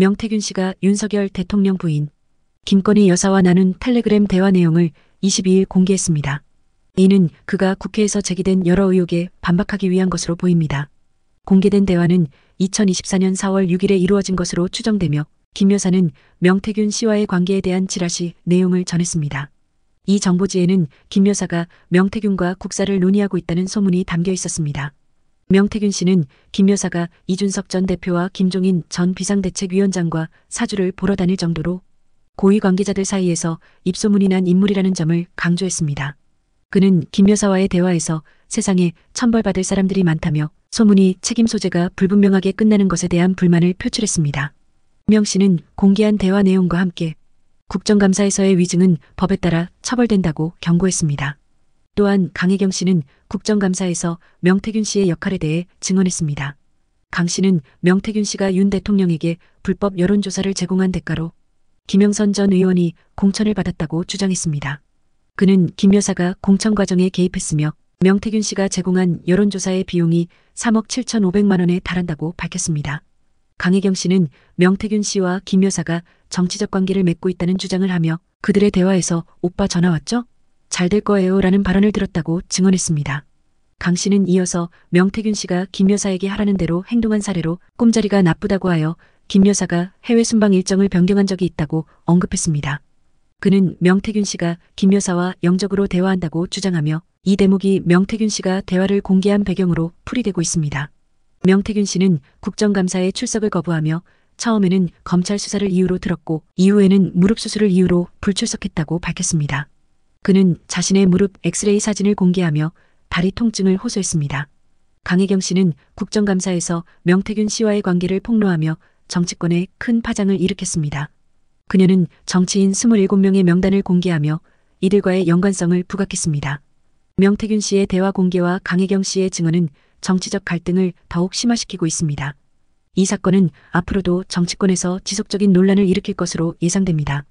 명태균 씨가 윤석열 대통령 부인 김건희 여사와 나눈 텔레그램 대화 내용을 22일 공개했습니다. 이는 그가 국회에서 제기된 여러 의혹에 반박하기 위한 것으로 보입니다. 공개된 대화는 2024년 4월 6일에 이루어진 것으로 추정되며 김 여사는 명태균 씨와의 관계에 대한 지라시 내용을 전했습니다. 이 정보지에는 김 여사가 명태균과 국사를 논의하고 있다는 소문이 담겨 있었습니다. 명태균 씨는 김 여사가 이준석 전 대표와 김종인 전 비상대책위원장과 사주를 보러 다닐 정도로 고위 관계자들 사이에서 입소문이 난 인물이라는 점을 강조했습니다. 그는 김 여사와의 대화에서 세상에 천벌받을 사람들이 많다며 소문이 책임 소재가 불분명하게 끝나는 것에 대한 불만을 표출했습니다. 명 씨는 공개한 대화 내용과 함께 국정감사에서의 위증은 법에 따라 처벌된다고 경고했습니다. 또한 강혜경 씨는 국정감사에서 명태균 씨의 역할에 대해 증언했습니다. 강 씨는 명태균 씨가 윤 대통령에게 불법 여론조사를 제공한 대가로 김영선 전 의원이 공천을 받았다고 주장했습니다. 그는 김 여사가 공천 과정에 개입했으며 명태균 씨가 제공한 여론조사의 비용이 3억 7,500만 원에 달한다고 밝혔습니다. 강혜경 씨는 명태균 씨와 김 여사가 정치적 관계를 맺고 있다는 주장을 하며 그들의 대화에서 오빠 전화 왔죠? 잘될 거예요 라는 발언을 들었다고 증언했습니다. 강 씨는 이어서 명태균 씨가 김 여사에게 하라는 대로 행동한 사례로 꿈자리가 나쁘다고 하여 김 여사가 해외 순방 일정을 변경한 적이 있다고 언급했습니다. 그는 명태균 씨가 김 여사와 영적으로 대화한다고 주장하며 이 대목이 명태균 씨가 대화를 공개한 배경으로 풀이되고 있습니다. 명태균 씨는 국정감사에 출석을 거부하며 처음에는 검찰 수사를 이유로 들었고 이후에는 무릎 수술을 이유로 불출석했다고 밝혔습니다. 그는 자신의 무릎 엑스레이 사진을 공개하며 다리 통증을 호소했습니다. 강혜경 씨는 국정감사에서 명태균 씨와의 관계를 폭로하며 정치권에 큰 파장을 일으켰습니다. 그녀는 정치인 27명의 명단을 공개하며 이들과의 연관성을 부각했습니다. 명태균 씨의 대화 공개와 강혜경 씨의 증언은 정치적 갈등을 더욱 심화시키고 있습니다. 이 사건은 앞으로도 정치권에서 지속적인 논란을 일으킬 것으로 예상됩니다.